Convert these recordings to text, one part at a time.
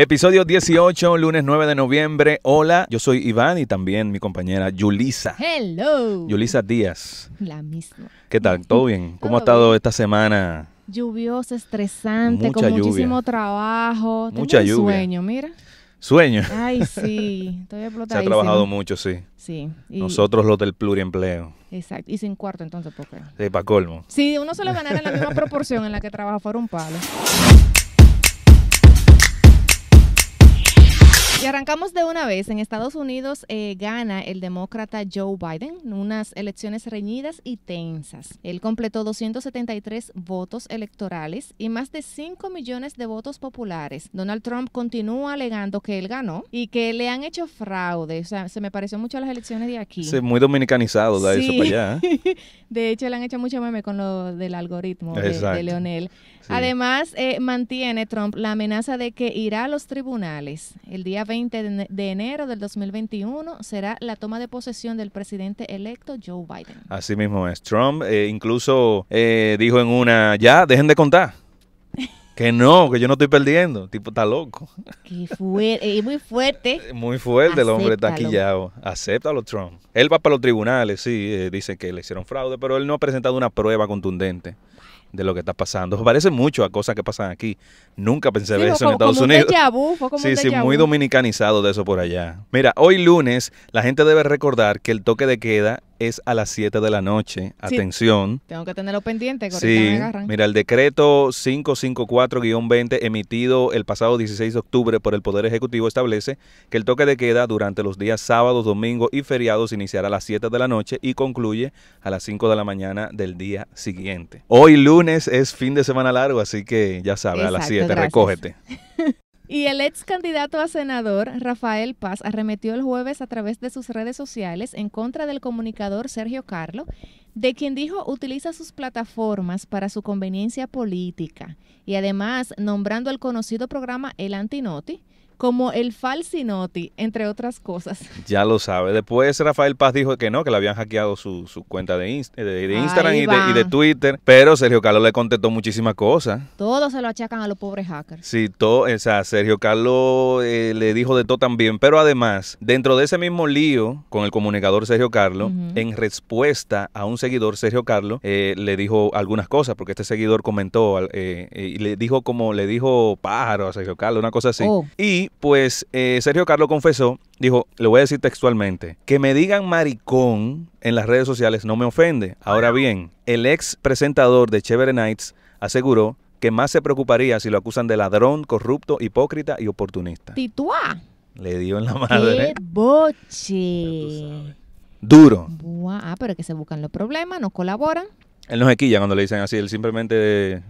Episodio 18, lunes 9 de noviembre. Hola, yo soy Iván y también mi compañera Yulisa. Hello. Yulisa Díaz. La misma. ¿Qué tal? ¿Todo bien? ¿Cómo ha estado esta semana? Lluviosa, estresante, con muchísimo trabajo. Mucha lluvia. sueño, mira. Sueño. Ay, sí, estoy explotando. Se ha trabajado mucho, sí. Sí. Nosotros los del pluriempleo. Exacto, y sin cuarto entonces, ¿por qué? De para colmo. Sí, uno se lo en la misma proporción en la que trabaja fuera un palo. Y arrancamos de una vez. En Estados Unidos eh, gana el demócrata Joe Biden unas elecciones reñidas y tensas. Él completó 273 votos electorales y más de 5 millones de votos populares. Donald Trump continúa alegando que él ganó y que le han hecho fraude. O sea, se me pareció mucho a las elecciones de aquí. Sí, muy dominicanizado da eso para allá. ¿eh? De hecho, le han hecho mucho meme con lo del algoritmo de, Leonel. Además, eh, mantiene Trump la amenaza de que irá a los tribunales el día 20 de enero del 2021 será la toma de posesión del presidente electo Joe Biden. Así mismo es. Trump eh, incluso eh, dijo en una, ya, dejen de contar. Que no, que yo no estoy perdiendo. Tipo, está loco. Qué fuerte. Y muy fuerte. Muy fuerte, el hombre está quillado. Acéptalo, Trump. Él va para los tribunales, sí. Eh, dice que le hicieron fraude, pero él no ha presentado una prueba contundente de lo que está pasando. Parece mucho a cosas que pasan aquí. Nunca pensé eso en Estados Unidos. sí, sí, muy dominicanizado de eso por allá. Mira, hoy lunes la gente debe recordar que el toque de queda es a las 7 de la noche. Atención. Tengo que tenerlo pendiente. sí, mira, el decreto 554-20 emitido el pasado 16 de octubre por el Poder Ejecutivo establece que el toque de queda durante los días sábados, domingos y feriados iniciará a las 7 de la noche y concluye a las 5 de la mañana del día siguiente. Hoy lunes es fin de semana largo, así que ya sabes, a las 7, recógete. Y el ex candidato a senador, Rafael Paz, arremetió el jueves a través de sus redes sociales en contra del comunicador Sergio Carlo, de quien dijo utiliza sus plataformas para su conveniencia política y además nombrando el conocido programa El Antinoti como el Falsinoti, entre otras cosas. Ya lo sabe. Después Rafael Paz dijo que no, que le habían hackeado su, cuenta de, Instagram y de, Twitter, pero Sergio Carlos le contestó muchísimas cosas. Todos se lo achacan a los pobres hackers. Sí, todo, o sea, Sergio Carlos eh, le dijo de todo también, pero además, dentro de ese mismo lío con el comunicador Sergio Carlos, en respuesta a un seguidor, Sergio Carlos, eh, le dijo algunas cosas, porque este seguidor comentó eh, y le dijo como, le dijo pájaro a Sergio Carlos, una cosa así. Oh. Y pues eh, Sergio Carlos confesó, dijo, le voy a decir textualmente, que me digan maricón en las redes sociales no me ofende. Ahora bien, el ex presentador de Chevere Nights aseguró que más se preocuparía si lo acusan de ladrón, corrupto, hipócrita y oportunista. Tituá. Le dio en la madre. ¡Qué boche! Duro. Buah, ah, pero que se buscan los problemas, no colaboran. Él no se quilla cuando le dicen así, él simplemente...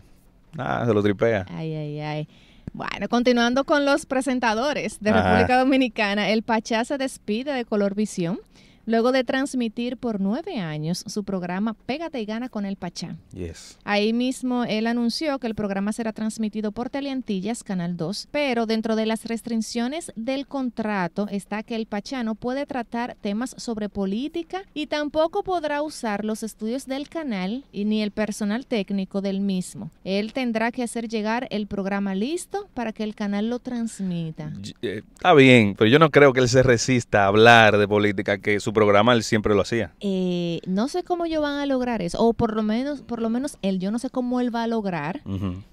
Ah, se lo tripea. Ay, ay, ay. Bueno, continuando con los presentadores de República Dominicana, el Pachá se despide de Color Visión luego de transmitir por nueve años su programa Pégate y gana con el Pachá. Yes. Ahí mismo él anunció que el programa será transmitido por Teleantillas, Canal 2, pero dentro de las restricciones del contrato está que el Pachá no puede tratar temas sobre política y tampoco podrá usar los estudios del canal y ni el personal técnico del mismo. Él tendrá que hacer llegar el programa listo para que el canal lo transmita. Eh, está bien, pero yo no creo que él se resista a hablar de política que su programa él siempre lo hacía. Eh, no sé cómo ellos van a lograr eso, o por lo menos, por lo menos él, yo no sé cómo él va a lograr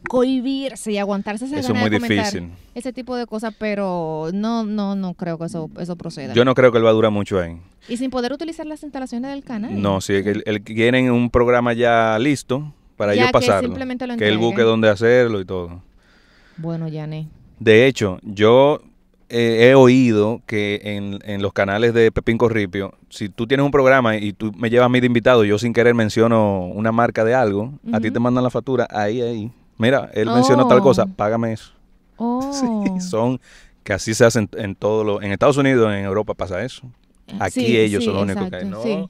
cohibirse y aguantarse esa eso es muy difícil. ese tipo de cosas, pero no, no, no creo que eso, eso proceda. Yo no creo que él va a durar mucho ahí. Y sin poder utilizar las instalaciones del canal. No, sí, que él, tienen un programa ya listo para ellos pasarlo. Que, que él busque dónde hacerlo y todo. Bueno, Yané. De hecho, yo eh, he oído que en, los canales de Pepín Corripio, si tú tienes un programa y tú me llevas a mí de invitado, yo sin querer menciono una marca de algo, a ti te mandan la factura, ahí, ahí. Mira, él menciona tal oh. cosa, págame eso. Oh. son que así se hacen en, todo lo, en Estados Unidos, en Europa pasa eso. Eh, Aquí ellos son los únicos que No,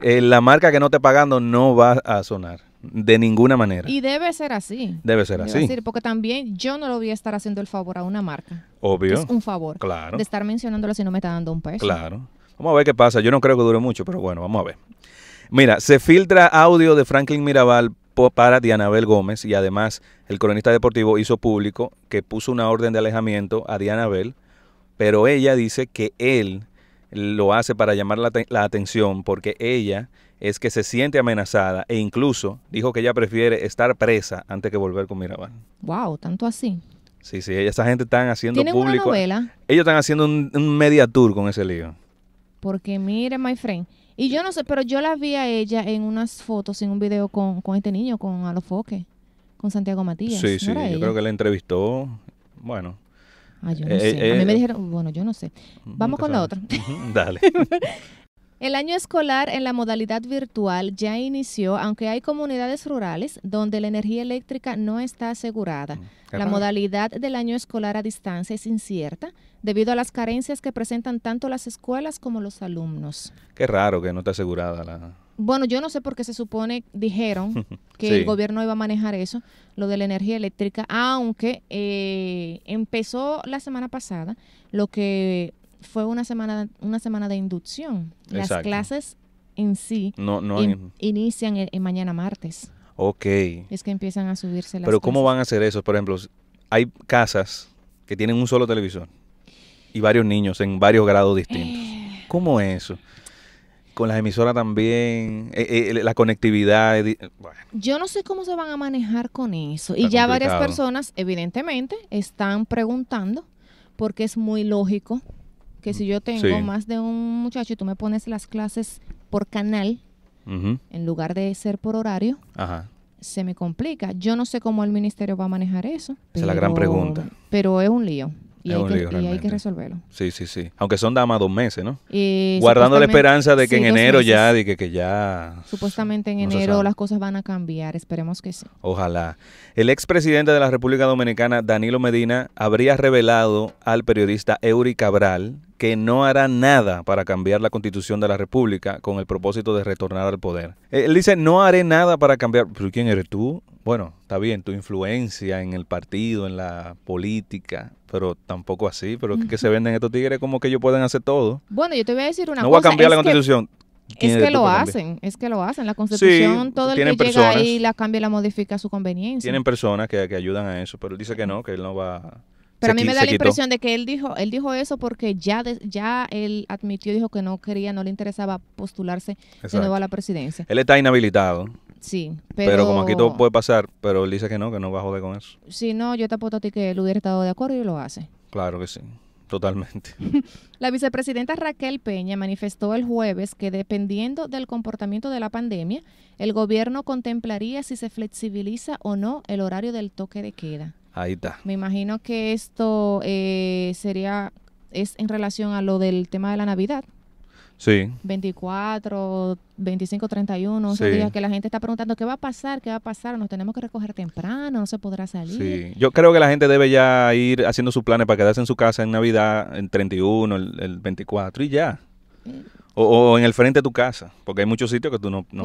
eh, la marca que no esté pagando no va a sonar de ninguna manera. Y debe ser así. Debe ser así. Decir, porque también yo no lo voy a estar haciendo el favor a una marca. Obvio. Es un favor. Claro. De estar mencionándolo si no me está dando un peso. Claro. Vamos a ver qué pasa. Yo no creo que dure mucho, pero bueno, vamos a ver. Mira, se filtra audio de Franklin Mirabal para Dianabel Gómez y además el cronista deportivo hizo público que puso una orden de alejamiento a Dianabel, pero ella dice que él lo hace para llamar la, atención porque ella es que se siente amenazada e incluso dijo que ella prefiere estar presa antes que volver con Mirabal. Wow, tanto así. Sí, sí, esa gente están haciendo público. Ellos están haciendo un, media tour con ese lío. Porque mire, my friend, y yo no sé, pero yo la vi a ella en unas fotos, en un video con, este niño, con Alofoque, con Santiago Matías. Sí, sí, yo creo que la entrevistó. Bueno, Ah, yo no eh, sé. a mí eh, me dijeron, bueno, yo no sé. Mm, Vamos con la otra. Dale. El año escolar en la modalidad virtual ya inició, aunque hay comunidades rurales donde la energía eléctrica no está asegurada. Mm, la modalidad del año escolar a distancia es incierta debido a las carencias que presentan tanto las escuelas como los alumnos. Qué raro que no esté asegurada la, bueno, yo no sé por qué se supone, dijeron que el gobierno iba a manejar eso, lo de la energía eléctrica, aunque eh, empezó la semana pasada lo que fue una semana, una semana de inducción. Las clases en sí no, eh, en... mañana martes. Ok. Es que empiezan a subirse las Pero ¿cómo van a hacer eso? Por ejemplo, hay casas que tienen un solo televisor y varios niños en varios grados distintos. Eh. ¿Cómo ¿Cómo eso? con las emisoras también, eh, eh, la conectividad. Eh, yo no sé cómo se van a manejar con eso. y ya varias personas, evidentemente, están preguntando, porque es muy lógico que si yo tengo más de un muchacho y tú me pones las clases por canal, en lugar de ser por horario, se me complica. Yo no sé cómo el ministerio va a manejar eso. Esa es la gran pregunta. Pero es un lío. Y, hay que, resolverlo. Sí, sí, sí. Aunque son damas dos meses, ¿no? Eh, Guardando la esperanza de que en enero ya, de que, ya... Supuestamente en enero las cosas van a cambiar, esperemos que sí. Ojalá. El expresidente de la República Dominicana, Danilo Medina, habría revelado al periodista Eury Cabral que no hará nada para cambiar la constitución de la República con el propósito de retornar al poder. Eh, él dice, no haré nada para cambiar. ¿Pero quién eres tú? Bueno, está bien, tu influencia en el partido, en la política, pero tampoco así. Pero que, se venden estos tigres como que ellos pueden hacer todo. Bueno, yo te voy a decir una cosa. No va a cambiar la constitución. Es que lo hacen, es que lo hacen. La constitución, pues todo el que llega ahí la cambia y la modifica a su conveniencia. Tienen personas que, ayudan a eso, pero él dice que no, que él no va pero a mí me da la impresión de que él dijo, él dijo eso porque ya, ya él admitió, dijo que no quería, no le interesaba postularse de nuevo a la presidencia. Él está inhabilitado. Sí, pero... pero... como aquí todo puede pasar, pero él dice que no, que no va a joder con eso. Sí, no, yo te apuesto a ti que él hubiera estado de acuerdo y lo hace. Claro que sí, totalmente. la vicepresidenta Raquel Peña manifestó el jueves que dependiendo del comportamiento de la pandemia, el gobierno contemplaría si se flexibiliza o no el horario del toque de queda. Ahí está. Me imagino que esto eh, sería, es en relación a lo del tema de la Navidad. Sí. 24, 25, 31, sí. días que la gente está preguntando qué va a pasar, qué va a pasar, nos tenemos que recoger temprano, no se podrá salir. Sí. Yo creo que la gente debe ya ir haciendo sus planes para quedarse en su casa en Navidad, el 31, el, el 24 y ya. Eh, o, en el frente de tu casa, porque hay muchos sitios que tú no, no,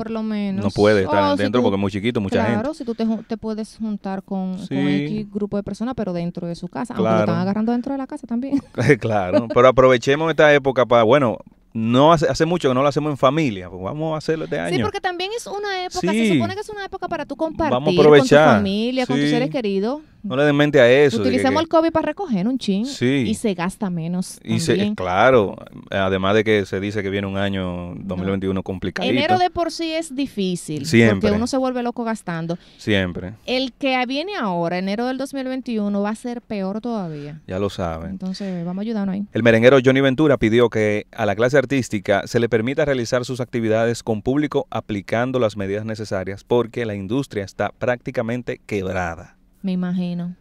puedes estar oh, dentro porque es muy chiquito, mucha gente. Claro, si tú te, puedes juntar con, un grupo de personas, pero dentro de su casa, claro. aunque lo están agarrando dentro de la casa también. claro, pero aprovechemos esta época para, bueno, no hace, hace, mucho que no lo hacemos en familia, pues vamos a hacerlo este año. Sí, porque también es una época, se supone que es una época para tú compartir con tu familia, con tus seres queridos. No le den mente a eso. Utilicemos el COVID para recoger un ching y se gasta menos. Y claro, además de que se dice que viene un año 2021 complicado. Enero de por sí es difícil. Siempre. Porque uno se vuelve loco gastando. Siempre. El que viene ahora, enero del 2021, va a ser peor todavía. Ya lo saben. Entonces, vamos a ayudarnos ahí. El merenguero Johnny Ventura pidió que a la clase artística se le permita realizar sus actividades con público aplicando las medidas necesarias porque la industria está prácticamente quebrada. Me imagino.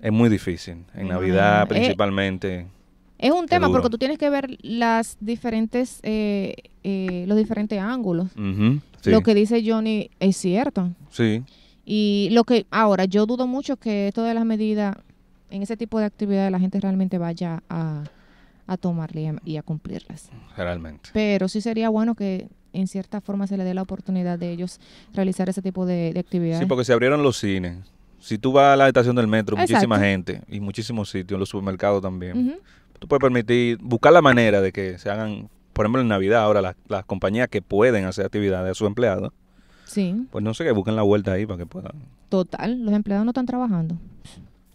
Es muy difícil, en Navidad principalmente. es un tema porque tú tienes que ver las diferentes, eh, eh, los diferentes ángulos. Lo que dice Johnny es cierto. Sí. Y lo que ahora yo dudo mucho que esto de las medidas en ese tipo de actividades la gente realmente vaya a, tomarle y a cumplirlas. Realmente. Pero sí sería bueno que en cierta forma se le dé la oportunidad de ellos realizar ese tipo de, de actividades. Sí, porque se abrieron los cines. Si tú vas a la estación del metro, muchísima gente y muchísimos sitios, los supermercados también. Tú puedes permitir, buscar la manera de que se hagan, por ejemplo, en Navidad ahora las, compañías que pueden hacer actividades a sus empleados. Sí. Pues no sé, que busquen la vuelta ahí para que puedan. Total, los empleados no están trabajando.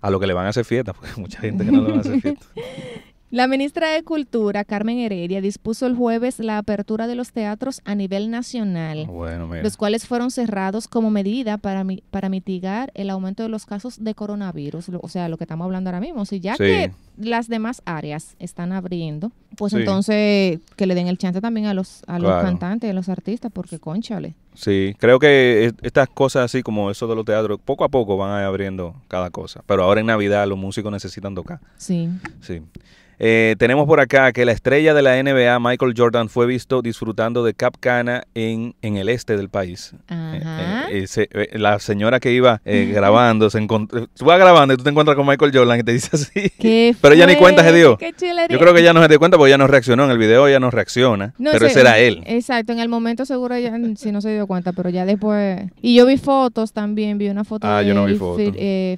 A lo que le van a hacer fiesta, porque mucha gente que no le van a hacer fiesta. La ministra de Cultura, Carmen Heredia, dispuso el jueves la apertura de los teatros a nivel nacional, ah, los cuales fueron cerrados como medida para, para mitigar el aumento de los casos de coronavirus, o sea, lo que estamos hablando ahora mismo. O ya que las demás áreas están abriendo, pues entonces que le den el chance también a los, a los cantantes, a los artistas, porque conchale. Sí, creo que estas cosas así como eso de los teatros, poco a poco van abriendo cada cosa. Pero ahora en Navidad los músicos necesitan tocar. Sí. Sí. Eh, tenemos por acá que la estrella de la NBA, Michael Jordan, fue visto disfrutando de Cap Cana en, el este del país. Eh, eh, la señora que iba grabando, se tú vas grabando y tú te encuentras con Michael Jordan y te dice así. pero ella ni cuenta se dio. Yo creo que ella no se dio cuenta porque ya no reaccionó en el video, ya no reacciona. pero ese era él. Exacto, en el momento seguro ella si no se dio cuenta, pero ya después. Y yo vi fotos también, vi una foto ah, yo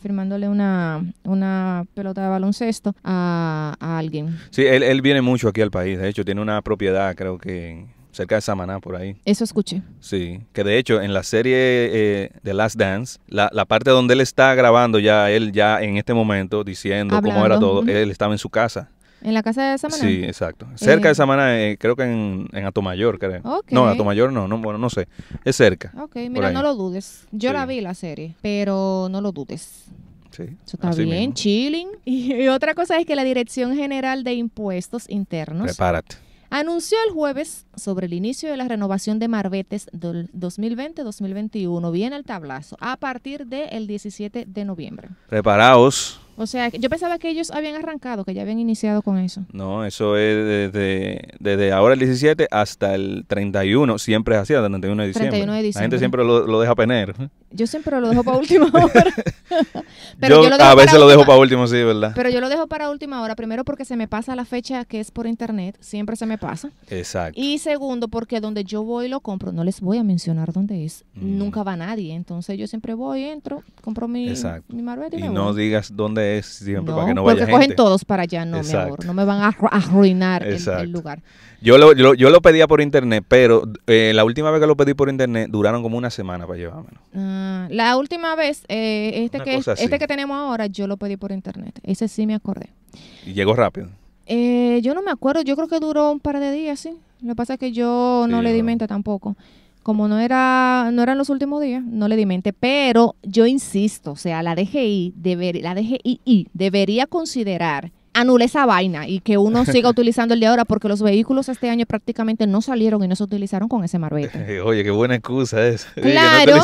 firmándole una, una pelota de baloncesto a, a Sí, él, él viene mucho aquí al país. De hecho, tiene una propiedad, creo que cerca de Samaná, por ahí. Eso escuché. Sí, que de hecho en la serie eh, The Last Dance, la, la, parte donde él está grabando ya, él ya en este momento, diciendo cómo era todo, él estaba en su casa. ¿En la casa de Samaná? Sí, exacto. Cerca de eh, Samaná, eh, creo que en, en Atomayor, creo. No, Atomayor no, no, bueno, no sé. Es cerca. Ok, mira, no lo dudes. Yo la vi la serie, pero no lo dudes. Sí, Eso está bien, chilling. Y, otra cosa es que la Dirección General de Impuestos Internos Prepárate. anunció el jueves sobre el inicio de la renovación de marbetes 2020-2021. Viene el tablazo a partir del 17 de noviembre. Preparaos. O sea, yo pensaba que ellos habían arrancado, que ya habían iniciado con eso. No, eso es desde, desde ahora el 17 hasta el 31. Siempre es así, hasta el 31 de diciembre. diciembre. La gente siempre lo, deja pener. Yo siempre lo dejo para última hora. pero yo, a veces lo dejo para último, sí, ¿verdad? Pero yo lo dejo para última hora, primero porque se me pasa la fecha que es por internet, siempre se me pasa. Exacto. Y segundo porque donde yo voy lo compro, no les voy a mencionar dónde es, mm. nunca va nadie, entonces yo siempre voy, entro, compro mi, Exacto. mi y, y no digas dónde es siempre para que no vaya porque cogen todos para allá, no, no me van a arruinar el, lugar. Yo lo, yo, lo pedía por internet, pero eh, la última vez que lo pedí por internet duraron como una semana para llevármelo. Ah. Ah, la última vez, eh, este, que, este que tenemos ahora, yo lo pedí por internet. Ese sí me acordé. ¿Y llegó rápido? Eh, yo no me acuerdo, yo creo que duró un par de días, sí. Lo que pasa es que yo no le di mente tampoco. Como no era no eran los últimos días, no le di mente. Pero yo insisto, o sea, la DGI, debería la DGI debería considerar anule esa vaina y que uno siga utilizando el de ahora porque los vehículos este año prácticamente no salieron y no se utilizaron con ese marbete. Oye, qué buena excusa es. Claro,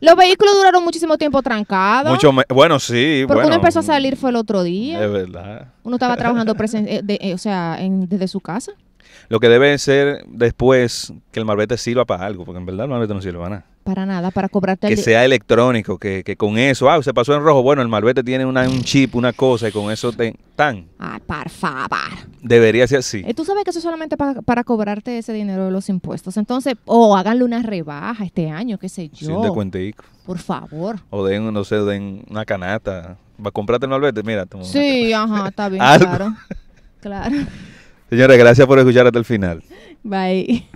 los vehículos duraron muchísimo tiempo trancados. Mucho bueno, sí. Porque uno empezó a salir fue el otro día. Es verdad. Uno estaba trabajando eh, eh, o sea, desde su casa. Lo que debe ser después que el marbete sirva para algo, porque en verdad el malvete no sirve para nada. Para nada, para cobrarte Que sea electrónico, que, con eso, ah, se pasó en rojo, bueno, el malvete tiene un chip, una cosa, y con eso te... tan. Ay, por favor. Debería ser así. Eh, tú sabes que eso es solamente para, cobrarte ese dinero de los impuestos. Entonces, o oh, háganle una rebaja este año, qué sé yo. Sin de Por favor. O den, no sé, den una canasta. Va a comprarte el malvete, mira. Sí, ajá, está bien, claro. Claro. Señores, gracias por escuchar hasta el final. Bye.